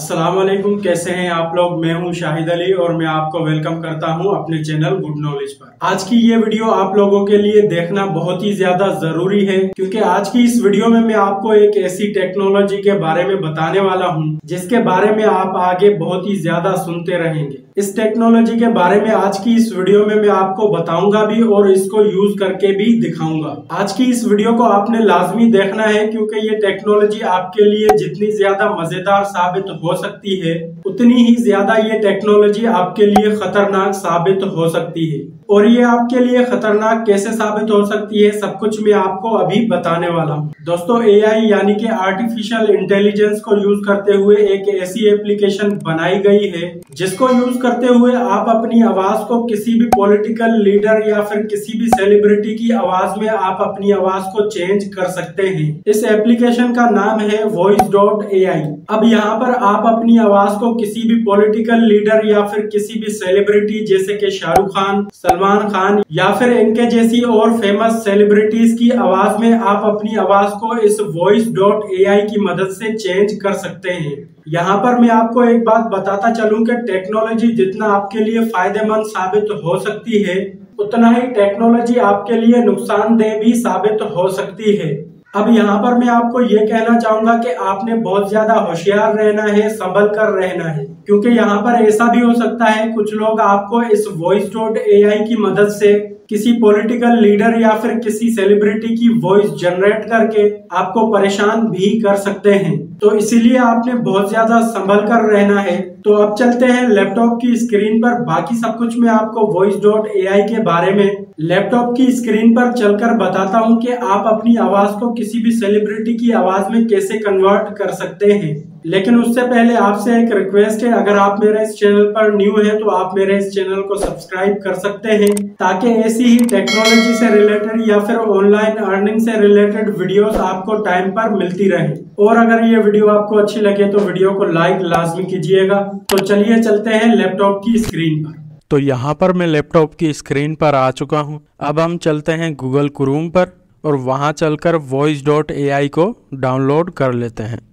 असलम कैसे हैं आप लोग मैं हूं शाहिद अली और मैं आपको वेलकम करता हूं अपने चैनल गुड नॉलेज पर आज की ये वीडियो आप लोगों के लिए देखना बहुत ही ज्यादा जरूरी है क्योंकि आज की इस वीडियो में मैं आपको एक ऐसी टेक्नोलॉजी के बारे में बताने वाला हूं जिसके बारे में आप आगे बहुत ही ज्यादा सुनते रहेंगे इस टेक्नोलॉजी के बारे में आज की इस वीडियो में मैं आपको बताऊंगा भी और इसको यूज करके भी दिखाऊंगा आज की इस वीडियो को आपने लाजमी देखना है क्योंकि ये टेक्नोलॉजी आपके लिए जितनी ज्यादा मजेदार साबित हो सकती है उतनी ही ज्यादा ये टेक्नोलॉजी आपके लिए खतरनाक साबित हो सकती है और ये आपके लिए खतरनाक कैसे साबित हो सकती है सब कुछ मैं आपको अभी बताने वाला हूँ दोस्तों एआई यानी कि आर्टिफिशियल इंटेलिजेंस को यूज करते हुए एक ऐसी एप्लीकेशन बनाई गई है जिसको यूज करते हुए आप अपनी आवाज को किसी भी पॉलिटिकल लीडर या फिर किसी भी सेलिब्रिटी की आवाज में आप अपनी आवाज को चेंज कर सकते हैं इस एप्लीकेशन का नाम है वॉइस डॉट ए आई अब यहाँ पर आप अपनी आवाज को किसी भी पोलिटिकल लीडर या फिर किसी भी सेलिब्रिटी जैसे की शाहरुख खान सलमान सलमान खान या फिर इनके जैसी और फेमस सेलिब्रिटीज की आवाज में आप अपनी आवाज को इस वॉइस डॉट ए की मदद से चेंज कर सकते हैं यहाँ पर मैं आपको एक बात बताता चलूँ कि टेक्नोलॉजी जितना आपके लिए फायदेमंद साबित हो सकती है उतना ही टेक्नोलॉजी आपके लिए नुकसानदेह भी साबित हो सकती है अब यहाँ पर मैं आपको ये कहना चाहूंगा कि आपने बहुत ज्यादा होशियार रहना है संभल कर रहना है क्योंकि यहाँ पर ऐसा भी हो सकता है कुछ लोग आपको इस वॉइस डॉट ए की मदद से किसी पॉलिटिकल लीडर या फिर किसी सेलिब्रिटी की वॉइस जनरेट करके आपको परेशान भी कर सकते हैं तो इसीलिए आपने बहुत ज्यादा संभल कर रहना है तो अब चलते हैं लैपटॉप की स्क्रीन पर बाकी सब कुछ मैं आपको वॉइस डॉट ए के बारे में लैपटॉप की स्क्रीन पर चलकर बताता हूँ कि आप अपनी आवाज को किसी भी सेलिब्रिटी की आवाज में कैसे कन्वर्ट कर सकते हैं लेकिन उससे पहले आपसे एक रिक्वेस्ट है अगर आप मेरे इस चैनल पर न्यू है तो आप मेरे इस चैनल को सब्सक्राइब कर सकते हैं ताकि ऐसी ही टेक्नोलॉजी से रिलेटेड या फिर ऑनलाइन अर्निंग से रिलेटेड वीडियोस आपको टाइम पर मिलती रहे और अगर ये वीडियो आपको अच्छी लगे तो वीडियो को लाइक लाजमी कीजिएगा तो चलिए चलते हैं लैपटॉप की स्क्रीन पर तो यहाँ पर मैं लैपटॉप की स्क्रीन पर आ चुका हूँ अब हम चलते हैं गूगल क्रूम पर और वहाँ चलकर वॉइस डॉट ए आई को डाउनलोड कर लेते हैं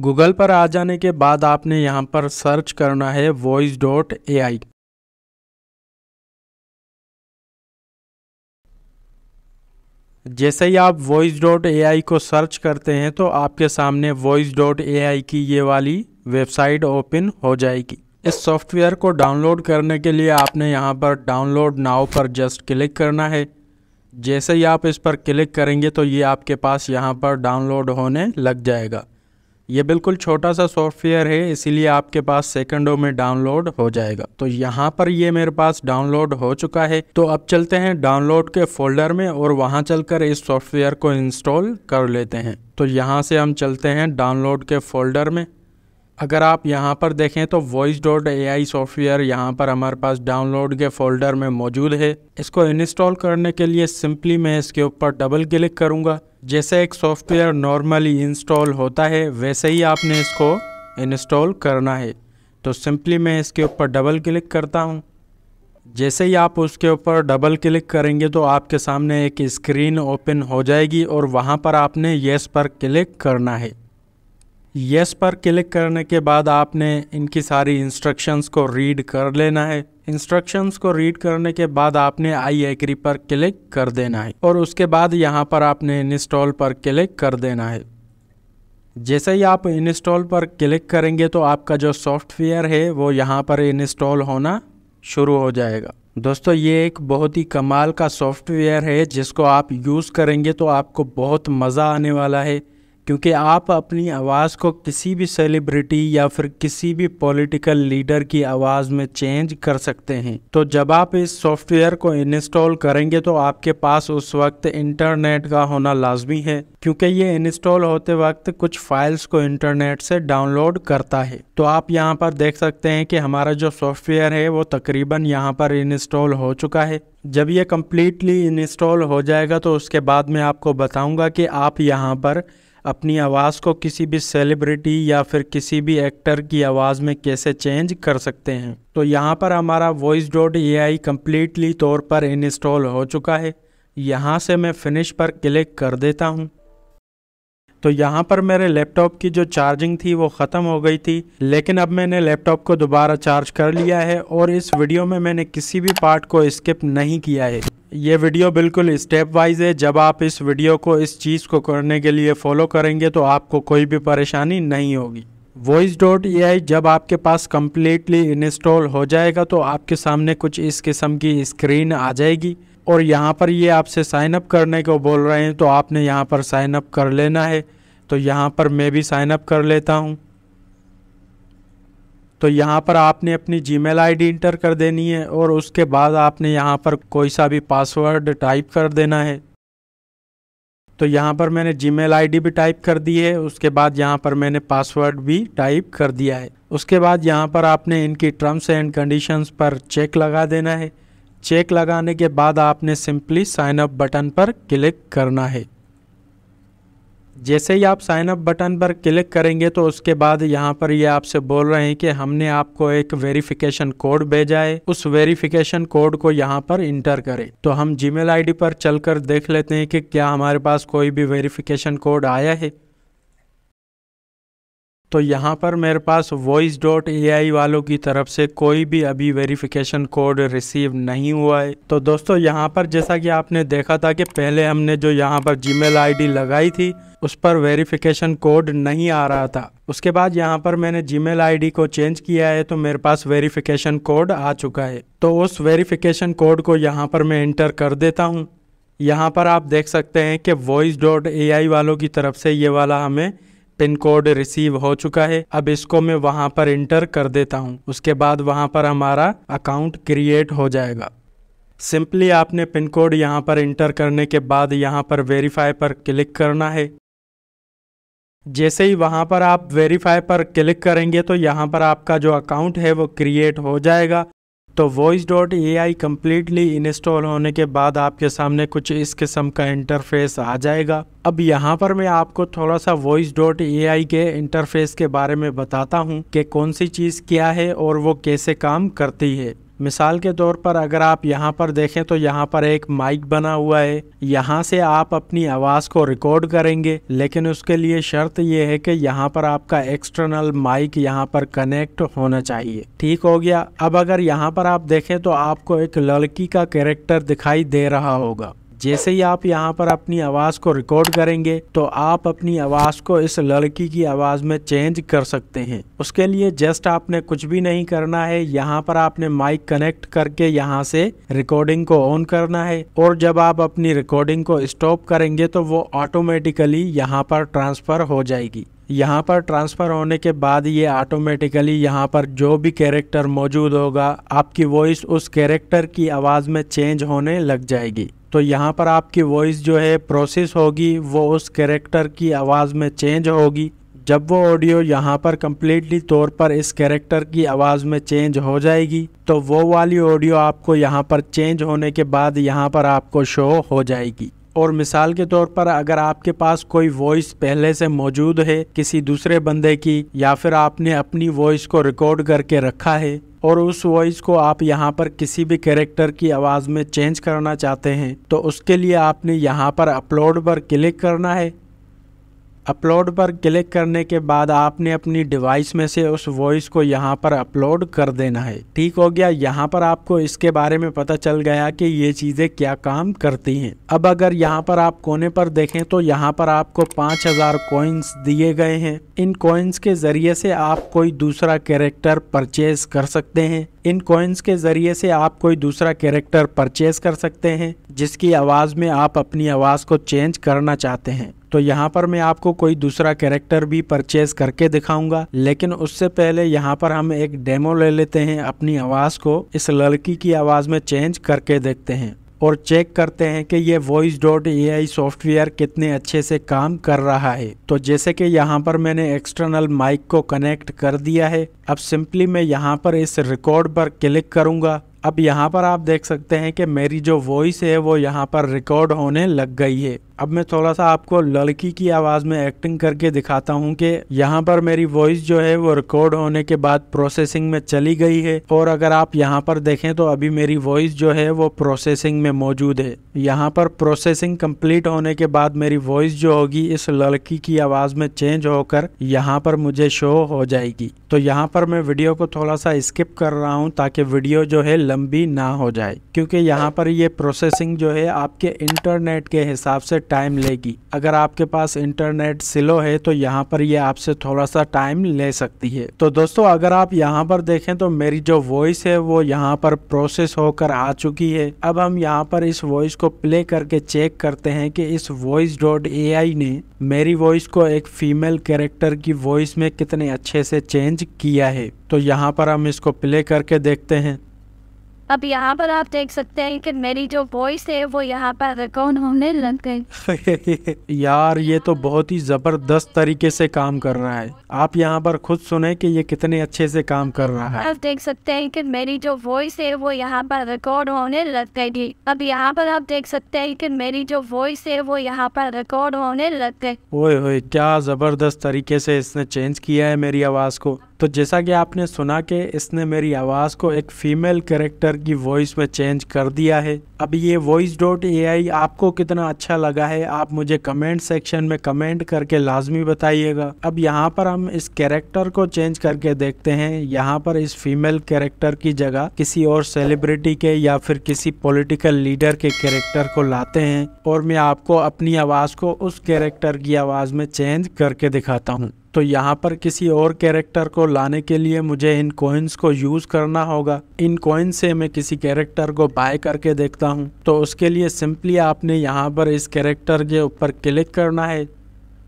गूगल पर आ जाने के बाद आपने यहाँ पर सर्च करना है वॉइस डॉट ए आई जैसे ही आप वॉइस डॉट ए आई को सर्च करते हैं तो आपके सामने वॉइस डॉट ए आई की ये वाली वेबसाइट ओपन हो जाएगी इस सॉफ्टवेयर को डाउनलोड करने के लिए आपने यहाँ पर डाउनलोड नाव पर जस्ट क्लिक करना है जैसे ही आप इस पर क्लिक करेंगे तो ये आपके पास यहाँ पर डाउनलोड होने लग जाएगा ये बिल्कुल छोटा सा सॉफ्टवेयर है इसीलिए आपके पास सेकंडों में डाउनलोड हो जाएगा तो यहाँ पर ये मेरे पास डाउनलोड हो चुका है तो अब चलते हैं डाउनलोड के फोल्डर में और वहाँ चलकर इस सॉफ्टवेयर को इंस्टॉल कर लेते हैं तो यहाँ से हम चलते हैं डाउनलोड के फोल्डर में अगर आप यहाँ पर देखें तो voice dot A I software यहाँ पर हमारे पास डाउनलोड के फोल्डर में मौजूद है इसको इंस्टॉल करने के लिए सिंपली मैं इसके ऊपर डबल क्लिक करूँगा जैसे एक सॉफ्टवेयर नॉर्मली इंस्टॉल होता है वैसे ही आपने इसको इंस्टॉल करना है तो सिंपली मैं इसके ऊपर डबल क्लिक करता हूँ जैसे ही आप उसके ऊपर डबल क्लिक करेंगे तो आपके सामने एक स्क्रीन ओपन हो जाएगी और वहाँ पर आपने येस पर क्लिक करना है यस पर क्लिक करने के बाद आपने इनकी सारी इंस्ट्रक्शंस को रीड कर लेना है इंस्ट्रक्शंस को रीड करने के बाद आपने आई एग्री पर क्लिक कर देना है और उसके बाद यहाँ पर आपने इंस्टॉल पर क्लिक कर देना है जैसे ही आप इंस्टॉल पर क्लिक करेंगे तो आपका जो सॉफ्टवेयर है वो यहाँ पर इंस्टॉल होना शुरू हो जाएगा दोस्तों ये एक बहुत ही कमाल का सॉफ्टवेयर है जिसको आप यूज़ करेंगे तो आपको बहुत मज़ा आने वाला है क्योंकि आप अपनी आवाज़ को किसी भी सेलिब्रिटी या फिर किसी भी पॉलिटिकल लीडर की आवाज़ में चेंज कर सकते हैं तो जब आप इस सॉफ्टवेयर को इंस्टॉल करेंगे तो आपके पास उस वक्त इंटरनेट का होना लाजमी है क्योंकि ये इंस्टॉल होते वक्त कुछ फाइल्स को इंटरनेट से डाउनलोड करता है तो आप यहाँ पर देख सकते हैं कि हमारा जो सॉफ्टवेयर है वो तकरीबन यहाँ पर इंस्टॉल हो चुका है जब ये कम्प्लीटली इंस्टॉल हो जाएगा तो उसके बाद में आपको बताऊँगा कि आप यहाँ पर अपनी आवाज़ को किसी भी सेलिब्रिटी या फिर किसी भी एक्टर की आवाज़ में कैसे चेंज कर सकते हैं तो यहाँ पर हमारा voice dot A I completely तौर पर इंस्टॉल हो चुका है यहाँ से मैं फिनिश पर क्लिक कर देता हूँ तो यहाँ पर मेरे लैपटॉप की जो चार्जिंग थी वो ख़त्म हो गई थी लेकिन अब मैंने लैपटॉप को दोबारा चार्ज कर लिया है और इस वीडियो में मैंने किसी भी पार्ट को स्किप नहीं किया है ये वीडियो बिल्कुल स्टेप वाइज है जब आप इस वीडियो को इस चीज़ को करने के लिए फॉलो करेंगे तो आपको कोई भी परेशानी नहीं होगी वॉइस डॉट ए जब आपके पास कम्प्लीटली इंस्टॉल हो जाएगा तो आपके सामने कुछ इस किस्म की स्क्रीन आ जाएगी और यहाँ पर ये आपसे साइनअप करने को बोल रहे हैं तो आपने यहाँ पर साइनअप कर लेना है तो यहाँ पर मैं भी साइन अप कर लेता हूँ तो यहाँ पर आपने अपनी जीमेल आईडी इंटर कर देनी है और उसके बाद आपने यहाँ पर कोई सा भी पासवर्ड टाइप कर देना है तो यहाँ पर मैंने जीमेल आईडी भी टाइप कर दी है उसके बाद यहाँ पर मैंने पासवर्ड भी टाइप कर दिया है उसके बाद यहाँ पर आपने इनकी टर्म्स एंड कंडीशंस पर चेक लगा देना है चेक लगाने के बाद आपने सिंपली साइन अप बटन पर क्लिक करना है जैसे ही आप साइन अप बटन पर क्लिक करेंगे तो उसके बाद यहाँ पर ये यह आपसे बोल रहे हैं कि हमने आपको एक वेरिफिकेशन कोड भेजा है उस वेरिफिकेशन कोड को यहाँ पर इंटर करें तो हम जीमेल आईडी पर चलकर देख लेते हैं कि क्या हमारे पास कोई भी वेरिफिकेशन कोड आया है तो यहाँ पर मेरे पास वॉइस डॉट ए वालों की तरफ से कोई भी अभी वेरिफिकेशन कोड रिसीव नहीं हुआ है तो दोस्तों यहाँ पर जैसा कि आपने देखा था कि पहले हमने जो यहाँ पर जी मेल लगाई थी उस पर वेरिफिकेशन कोड नहीं आ रहा था उसके बाद यहाँ पर मैंने जी मेल को चेंज किया है तो मेरे पास वेरिफिकेशन कोड आ चुका है तो उस वेरिफिकेशन कोड को यहाँ पर मैं इंटर कर देता हूँ यहाँ पर आप देख सकते हैं कि वॉइस डॉट ए वालों की तरफ से ये वाला हमें पिन कोड रिसीव हो चुका है अब इसको मैं वहां पर इंटर कर देता हूं उसके बाद वहां पर हमारा अकाउंट क्रिएट हो जाएगा सिंपली आपने पिन कोड यहां पर इंटर करने के बाद यहां पर वेरीफाई पर क्लिक करना है जैसे ही वहां पर आप वेरीफाई पर क्लिक करेंगे तो यहां पर आपका जो अकाउंट है वो क्रिएट हो जाएगा तो voice dot A I completely install होने के बाद आपके सामने कुछ इस किस्म का इंटरफेस आ जाएगा अब यहाँ पर मैं आपको थोड़ा सा वॉइस डॉट ए आई के इंटरफेस के बारे में बताता हूँ कि कौन सी चीज़ क्या है और वो कैसे काम करती है मिसाल के तौर पर अगर आप यहाँ पर देखें तो यहाँ पर एक माइक बना हुआ है यहाँ से आप अपनी आवाज़ को रिकॉर्ड करेंगे लेकिन उसके लिए शर्त यह है कि यहाँ पर आपका एक्सटर्नल माइक यहाँ पर कनेक्ट होना चाहिए ठीक हो गया अब अगर यहाँ पर आप देखें तो आपको एक लड़की का कैरेक्टर दिखाई दे रहा होगा जैसे ही आप यहाँ पर अपनी आवाज़ को रिकॉर्ड करेंगे तो आप अपनी आवाज़ को इस लड़की की आवाज़ में चेंज कर सकते हैं उसके लिए जस्ट आपने कुछ भी नहीं करना है यहाँ पर आपने माइक कनेक्ट करके यहाँ से रिकॉर्डिंग को ऑन करना है और जब आप अपनी रिकॉर्डिंग को स्टॉप करेंगे तो वो ऑटोमेटिकली यहाँ पर ट्रांसफ़र हो जाएगी यहाँ पर ट्रांसफ़र होने के बाद ये ऑटोमेटिकली यहाँ पर जो भी कैरेक्टर मौजूद होगा आपकी वॉइस उस कैरेक्टर की आवाज़ में चेंज होने लग जाएगी तो यहाँ पर आपकी वॉइस जो है प्रोसेस होगी वो उस कैरेक्टर की आवाज़ में चेंज होगी जब वो ऑडियो यहाँ पर कम्प्लीटली तौर पर इस कैरेक्टर की आवाज़ में चेंज हो जाएगी तो वो वाली ऑडियो आपको यहाँ पर चेंज होने के बाद यहाँ पर आपको शो हो जाएगी और मिसाल के तौर पर अगर आपके पास कोई वॉइस पहले से मौजूद है किसी दूसरे बंदे की या फिर आपने अपनी वॉइस को रिकॉर्ड करके रखा है और उस वॉइस को आप यहाँ पर किसी भी कैरेक्टर की आवाज़ में चेंज करना चाहते हैं तो उसके लिए आपने यहाँ पर अपलोड पर क्लिक करना है अपलोड पर क्लिक करने के बाद आपने अपनी डिवाइस में से उस वॉइस को यहाँ पर अपलोड कर देना है ठीक हो गया यहाँ पर आपको इसके बारे में पता चल गया कि ये चीज़ें क्या काम करती हैं अब अगर यहाँ पर आप कोने पर देखें तो यहाँ पर आपको 5000 हज़ार कोइंस दिए गए हैं इन कॉइन्स के ज़रिए से आप कोई दूसरा कैरेक्टर परचेज कर सकते हैं इन कॉइन्स के ज़रिए से आप कोई दूसरा कैरेक्टर परचेज कर सकते हैं जिसकी आवाज़ में आप अपनी आवाज़ को चेंज करना चाहते हैं तो यहाँ पर मैं आपको कोई दूसरा कैरेक्टर भी परचेज करके दिखाऊंगा लेकिन उससे पहले यहाँ पर हम एक डेमो ले लेते हैं अपनी आवाज़ को इस लड़की की आवाज़ में चेंज करके देखते हैं और चेक करते हैं कि ये वॉइस डॉट ए सॉफ्टवेयर कितने अच्छे से काम कर रहा है तो जैसे कि यहाँ पर मैंने एक्सटर्नल माइक को कनेक्ट कर दिया है अब सिंपली मैं यहाँ पर इस रिकॉर्ड पर क्लिक करूंगा अब यहाँ पर आप देख सकते हैं कि मेरी जो वॉइस है वो यहाँ पर रिकॉर्ड होने लग गई है अब मैं थोड़ा सा आपको लड़की की आवाज़ में एक्टिंग करके दिखाता हूँ कि यहाँ पर मेरी वॉइस जो है वो रिकॉर्ड होने के बाद प्रोसेसिंग में चली गई है और अगर आप यहाँ पर देखें तो अभी मेरी वॉइस जो है वो प्रोसेसिंग में मौजूद है यहाँ पर प्रोसेसिंग कंप्लीट होने के बाद मेरी वॉइस जो होगी इस लड़की की आवाज़ में चेंज होकर यहाँ पर मुझे शो हो जाएगी तो यहाँ पर मैं वीडियो को थोड़ा सा स्किप कर रहा हूँ ताकि वीडियो जो है लंबी ना हो जाए क्योंकि यहाँ पर ये प्रोसेसिंग जो है आपके इंटरनेट के हिसाब से टाइम लेगी अगर आपके पास इंटरनेट स्लो है तो यहाँ पर ये आपसे थोड़ा सा टाइम ले सकती है तो दोस्तों अगर आप यहाँ पर देखें तो मेरी जो वॉइस है वो यहाँ पर प्रोसेस होकर आ चुकी है अब हम यहाँ पर इस वॉइस को प्ले करके चेक करते हैं कि इस वॉइस डॉट ए ने मेरी वॉइस को एक फीमेल कैरेक्टर की वॉइस में कितने अच्छे से चेंज किया है तो यहाँ पर हम इसको प्ले करके देखते हैं अब यहाँ पर आप देख सकते हैं कि मेरी जो वॉइस है वो यहाँ पर रिकॉर्ड होने लग गई यार ये तो बहुत ही जबरदस्त तरीके से काम कर रहा है आप यहाँ पर खुद सुने कि ये कितने अच्छे से काम कर रहा है आप देख सकते हैं कि मेरी जो वॉइस है वो यहाँ पर रिकॉर्ड होने लग गई थी अब यहाँ पर आप देख सकते हैं कि मेरी जो वॉइस है वो यहाँ पर रिकॉर्ड होने लग गई ओए क्या जबरदस्त तरीके से इसने चेंज किया है मेरी आवाज को तो जैसा कि आपने सुना कि इसने मेरी आवाज़ को एक फ़ीमेल कैरेक्टर की वॉइस में चेंज कर दिया है अब ये वॉइस डॉट ए आई आपको कितना अच्छा लगा है आप मुझे कमेंट सेक्शन में कमेंट करके लाजमी बताइएगा अब यहाँ पर हम इस कैरेक्टर को चेंज करके देखते हैं यहाँ पर इस फीमेल कैरेक्टर की जगह किसी और सेलिब्रिटी के या फिर किसी पॉलिटिकल लीडर के कैरेक्टर को लाते हैं और मैं आपको अपनी आवाज़ को उस कैरेक्टर की आवाज़ में चेंज करके दिखाता हूँ तो यहाँ पर किसी और कैरेक्टर को लाने के लिए मुझे इन कॉइन्स को यूज़ करना होगा इन कॉइन से मैं किसी कैरेक्टर को बाय करके देखता हूँ तो उसके लिए सिंपली आपने यहाँ पर इस कैरेक्टर के ऊपर क्लिक करना है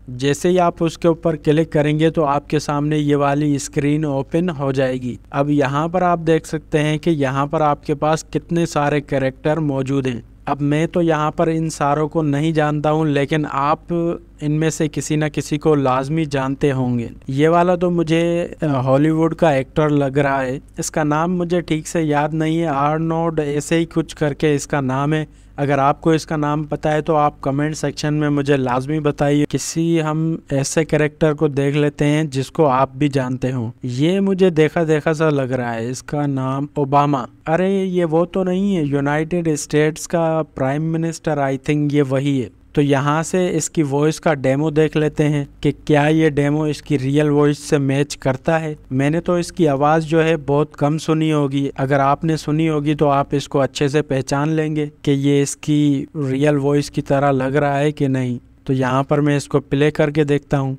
जैसे ही आप उसके ऊपर क्लिक करेंगे तो आपके सामने ये वाली स्क्रीन ओपन हो जाएगी अब यहाँ पर आप देख सकते हैं कि यहाँ पर आपके पास कितने सारे कैरेक्टर मौजूद हैं अब मैं तो यहाँ पर इन सारों को नहीं जानता हूँ लेकिन आप इनमें से किसी ना किसी को लाजमी जानते होंगे ये वाला तो मुझे हॉलीवुड का एक्टर लग रहा है इसका नाम मुझे ठीक से याद नहीं है आर्नोड ऐसे ही कुछ करके इसका नाम है अगर आपको इसका नाम पता है तो आप कमेंट सेक्शन में मुझे लाजमी बताइए किसी हम ऐसे करेक्टर को देख लेते हैं जिसको आप भी जानते हो ये मुझे देखा देखा सा लग रहा है इसका नाम ओबामा अरे ये वो तो नहीं है यूनाइटेड स्टेट्स का प्राइम मिनिस्टर आई थिंक ये वही है तो यहाँ से इसकी वॉइस का डेमो देख लेते हैं कि क्या ये डेमो इसकी रियल वॉइस से मैच करता है मैंने तो इसकी आवाज़ जो है बहुत कम सुनी होगी अगर आपने सुनी होगी तो आप इसको अच्छे से पहचान लेंगे कि ये इसकी रियल वॉइस की तरह लग रहा है कि नहीं तो यहाँ पर मैं इसको प्ले करके देखता हूँ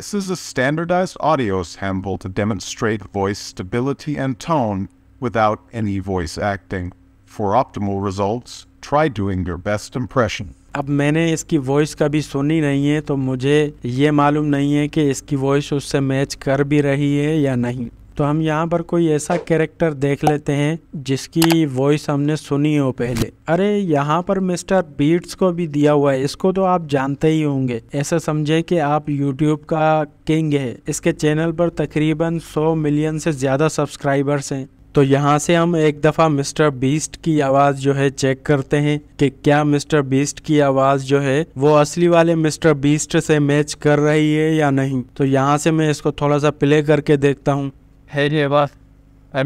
This is a standardized audio sample to demonstrate voice stability and tone without any voice acting. For optimal results, try doing your best impression. अब मैंने इसकी वॉइस कभी सुनी नहीं है तो मुझे ये मालूम नहीं है कि इसकी वॉइस उससे मैच कर भी रही है या नहीं तो हम यहाँ पर कोई ऐसा कैरेक्टर देख लेते हैं जिसकी वॉइस हमने सुनी हो पहले अरे यहाँ पर मिस्टर बीट्स को भी दिया हुआ है इसको तो आप जानते ही होंगे ऐसा समझे कि आप यूट्यूब का किंग है इसके चैनल पर तकरीबन 100 मिलियन से ज़्यादा सब्सक्राइबर्स हैं तो यहाँ से हम एक दफ़ा मिस्टर बीस्ट की आवाज़ जो है चेक करते हैं कि क्या मिस्टर बीस्ट की आवाज़ जो है वो असली वाले मिस्टर बीस्ट से मैच कर रही है या नहीं तो यहाँ से मैं इसको थोड़ा सा प्ले करके देखता हूँ Hey,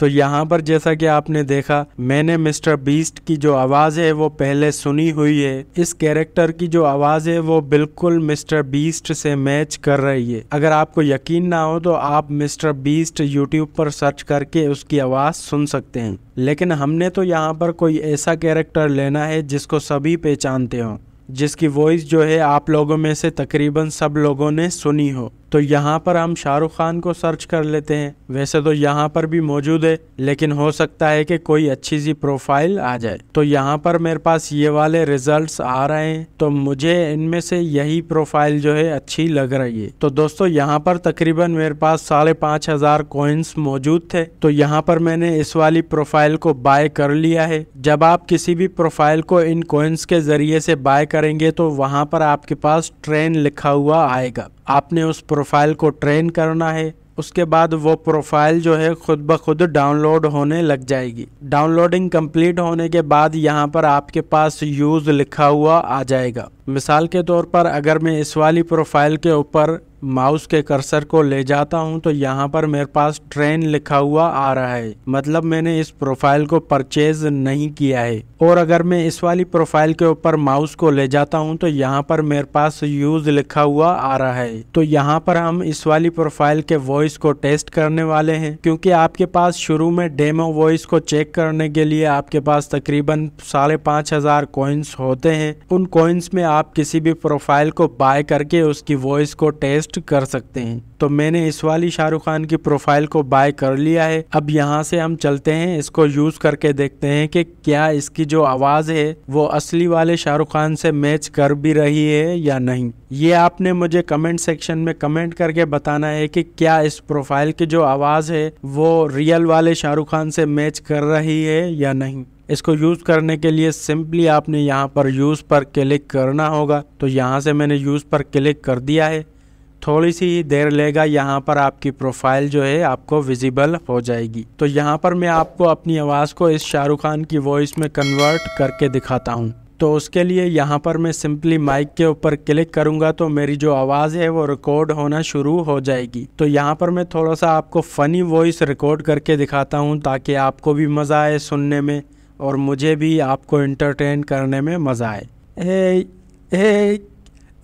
तो यहाँ पर जैसा कि आपने देखा मैंने मिस्टर बीस्ट की जो आवाज़ है वो पहले सुनी हुई है इस कैरेक्टर की जो आवाज़ है वो बिल्कुल मिस्टर बीस्ट से मैच कर रही है अगर आपको यकीन ना हो तो आप मिस्टर बीस्ट यूट्यूब पर सर्च करके उसकी आवाज़ सुन सकते हैं लेकिन हमने तो यहाँ पर कोई ऐसा कैरेक्टर लेना है जिसको सभी पहचानते हों जिसकी वॉइस जो है आप लोगों में से तकरीबन सब लोगों ने सुनी हो तो यहाँ पर हम शाहरुख खान को सर्च कर लेते हैं वैसे तो यहाँ पर भी मौजूद है लेकिन हो सकता है कि कोई अच्छी सी प्रोफाइल आ जाए तो यहाँ पर मेरे पास ये वाले रिजल्ट्स आ रहे हैं तो मुझे इनमें से यही प्रोफाइल जो है अच्छी लग रही है तो दोस्तों यहाँ पर तकरीबन मेरे पास साढ़े पाँच हजार कॉइन्स मौजूद थे तो यहाँ पर मैंने इस वाली प्रोफाइल को बाय कर लिया है जब आप किसी भी प्रोफाइल को इन कॉइन्स के जरिए से बाय करेंगे तो वहाँ पर आपके पास ट्रेन लिखा हुआ आएगा आपने उस प्रोफाइल को ट्रेन करना है उसके बाद वो प्रोफाइल जो है खुद ब खुद डाउनलोड होने लग जाएगी डाउनलोडिंग कंप्लीट होने के बाद यहाँ पर आपके पास यूज़ लिखा हुआ आ जाएगा मिसाल के तौर पर अगर मैं इस वाली प्रोफाइल के ऊपर माउस के कर्सर को ले जाता हूं तो यहां पर मेरे पास ट्रेन लिखा हुआ आ रहा है मतलब मैंने इस प्रोफाइल को परचेज नहीं किया है और अगर मैं इस वाली प्रोफाइल के ऊपर माउस को ले जाता हूं तो यहाँ पर मेरे पास यूज लिखा हुआ आ रहा है तो यहाँ पर हम इस वाली प्रोफाइल के वॉइस को टेस्ट करने वाले हैं क्योंकि आपके पास शुरू में डेमो वॉइस को चेक करने के लिए आपके पास तकरीबन साढ़े पाँच हजार कॉइन्स होते हैं उन कॉइन्स में आप किसी भी प्रोफाइल को बाय करके उसकी वॉइस को टेस्ट पोस्ट कर सकते हैं तो मैंने इस वाली शाहरुख खान की प्रोफाइल को बाय कर लिया है अब यहाँ से हम चलते हैं इसको यूज करके देखते हैं कि क्या इसकी जो आवाज है वो असली वाले शाहरुख खान से मैच कर भी रही है या नहीं ये आपने मुझे कमेंट सेक्शन में कमेंट करके बताना है कि क्या इस प्रोफाइल की जो आवाज़ है वो रियल वाले शाहरुख खान से मैच कर रही है या नहीं इसको यूज़ करने के लिए सिंपली आपने यहाँ पर यूज़ पर क्लिक करना होगा तो यहाँ से मैंने यूज़ पर क्लिक कर दिया है थोड़ी सी ही देर लेगा यहाँ पर आपकी प्रोफाइल जो है आपको विजिबल हो जाएगी तो यहाँ पर मैं आपको अपनी आवाज़ को इस शाहरुख खान की वॉइस में कन्वर्ट करके दिखाता हूँ तो उसके लिए यहाँ पर मैं सिंपली माइक के ऊपर क्लिक करूँगा तो मेरी जो आवाज़ है वो रिकॉर्ड होना शुरू हो जाएगी तो यहाँ पर मैं थोड़ा सा आपको फ़नी वॉइस रिकॉर्ड करके दिखाता हूँ ताकि आपको भी मज़ा आए सुनने में और मुझे भी आपको इंटरटेन करने में मज़ा आए ए, ए,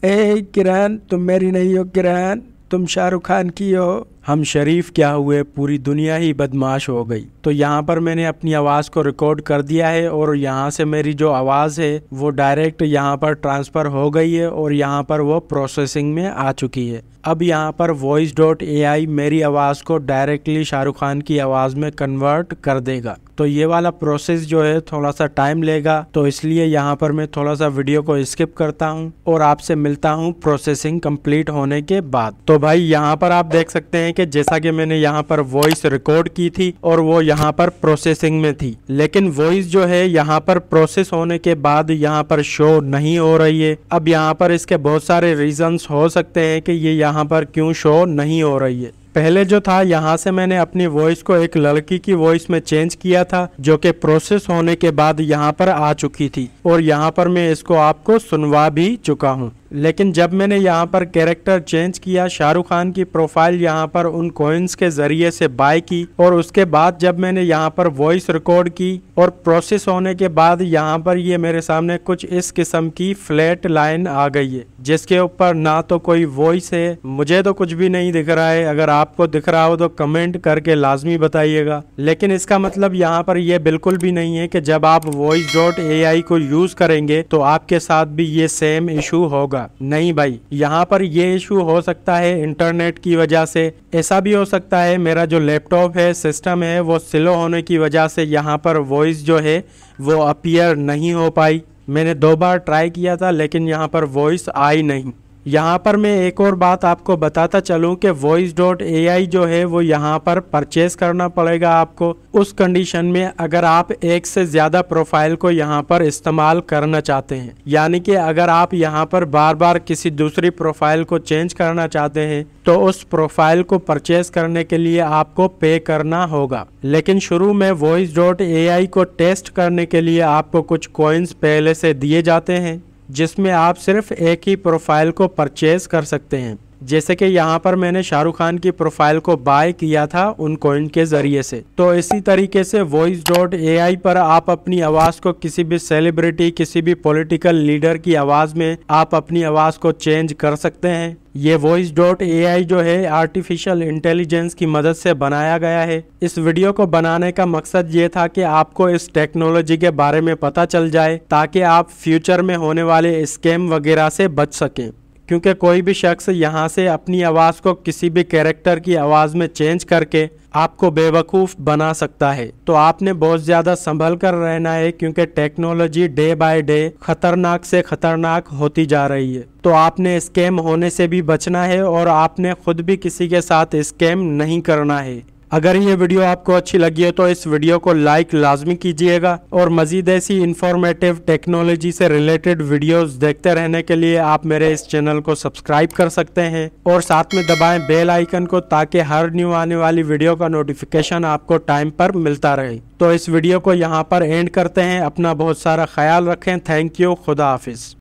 ए किरण तुम मेरी नहीं हो किरण तुम शाहरुख खान की हो हम शरीफ क्या हुए पूरी दुनिया ही बदमाश हो गई तो यहाँ पर मैंने अपनी आवाज़ को रिकॉर्ड कर दिया है और यहाँ से मेरी जो आवाज़ है वो डायरेक्ट यहाँ पर ट्रांसफ़र हो गई है और यहाँ पर वो प्रोसेसिंग में आ चुकी है अब यहाँ पर वॉइस डॉट ए आई मेरी आवाज़ को डायरेक्टली शाहरुख खान की आवाज़ में कन्वर्ट कर देगा तो ये वाला प्रोसेस जो है थोड़ा सा टाइम लेगा तो इसलिए यहाँ पर मैं थोड़ा सा वीडियो को स्किप करता हूँ और आपसे मिलता हूँ प्रोसेसिंग कंप्लीट होने के बाद तो भाई यहाँ पर आप देख सकते हैं कि जैसा कि मैंने यहाँ पर वॉइस रिकॉर्ड की थी और वो यहाँ पर प्रोसेसिंग में थी लेकिन वॉइस जो है यहाँ पर प्रोसेस होने के बाद यहाँ पर शो नहीं हो रही है अब यहाँ पर इसके बहुत सारे रीजन हो सकते हैं कि ये यहाँ पर क्यों शो नहीं हो रही है पहले जो था यहाँ से मैंने अपनी वॉइस को एक लड़की की वॉइस में चेंज किया था जो कि प्रोसेस होने के बाद यहाँ पर आ चुकी थी और यहाँ पर मैं इसको आपको सुनवा भी चुका हूँ लेकिन जब मैंने यहाँ पर कैरेक्टर चेंज किया शाहरुख खान की प्रोफाइल यहाँ पर उन कोइंस के ज़रिए से बाय की और उसके बाद जब मैंने यहाँ पर वॉइस रिकॉर्ड की और प्रोसेस होने के बाद यहाँ पर ये मेरे सामने कुछ इस किस्म की फ्लैट लाइन आ गई है जिसके ऊपर ना तो कोई वॉइस है मुझे तो कुछ भी नहीं दिख रहा है अगर आपको दिख रहा हो तो कमेंट करके लाजमी बताइएगा लेकिन इसका मतलब यहाँ पर यह बिल्कुल भी नहीं है कि जब आप वॉइस डॉट ए को यूज़ करेंगे तो आपके साथ भी ये सेम इशू होगा होगा नहीं भाई यहाँ पर ये इशू हो सकता है इंटरनेट की वजह से ऐसा भी हो सकता है मेरा जो लैपटॉप है सिस्टम है वो स्लो होने की वजह से यहाँ पर वॉइस जो है वो अपियर नहीं हो पाई मैंने दो बार ट्राई किया था लेकिन यहाँ पर वॉइस आई नहीं यहाँ पर मैं एक और बात आपको बताता चलूँ कि वॉइस डॉट ए आई जो है वो यहाँ पर परचेज करना पड़ेगा आपको उस कंडीशन में अगर आप एक से ज़्यादा प्रोफाइल को यहाँ पर इस्तेमाल करना चाहते हैं यानी कि अगर आप यहाँ पर बार बार किसी दूसरी प्रोफाइल को चेंज करना चाहते हैं तो उस प्रोफाइल को परचेज करने के लिए आपको पे करना होगा लेकिन शुरू में वॉइस डॉट ए आई को टेस्ट करने के लिए आपको कुछ कॉइन्स पहले से दिए जाते हैं जिसमें आप सिर्फ एक ही प्रोफाइल को परचेज कर सकते हैं जैसे कि यहाँ पर मैंने शाहरुख खान की प्रोफाइल को बाय किया था उन कॉइन के ज़रिए से तो इसी तरीके से वॉइस डॉट ए पर आप अपनी आवाज़ को किसी भी सेलिब्रिटी किसी भी पॉलिटिकल लीडर की आवाज़ में आप अपनी आवाज़ को चेंज कर सकते हैं ये वॉइस डॉट ए जो है आर्टिफिशियल इंटेलिजेंस की मदद से बनाया गया है इस वीडियो को बनाने का मकसद ये था कि आपको इस टेक्नोलॉजी के बारे में पता चल जाए ताकि आप फ्यूचर में होने वाले स्कैम वगैरह से बच सकें क्योंकि कोई भी शख्स यहाँ से अपनी आवाज़ को किसी भी कैरेक्टर की आवाज़ में चेंज करके आपको बेवकूफ़ बना सकता है तो आपने बहुत ज़्यादा संभल कर रहना है क्योंकि टेक्नोलॉजी डे बाय डे खतरनाक से खतरनाक होती जा रही है तो आपने स्कैम होने से भी बचना है और आपने खुद भी किसी के साथ स्कैम नहीं करना है अगर ये वीडियो आपको अच्छी लगी है तो इस वीडियो को लाइक लाजमी कीजिएगा और मजीद ऐसी इंफॉर्मेटिव टेक्नोलॉजी से रिलेटेड वीडियोस देखते रहने के लिए आप मेरे इस चैनल को सब्सक्राइब कर सकते हैं और साथ में दबाएं बेल आइकन को ताकि हर न्यू आने वाली वीडियो का नोटिफिकेशन आपको टाइम पर मिलता रहे तो इस वीडियो को यहाँ पर एंड करते हैं अपना बहुत सारा ख्याल रखें थैंक यू खुदा हाफिज़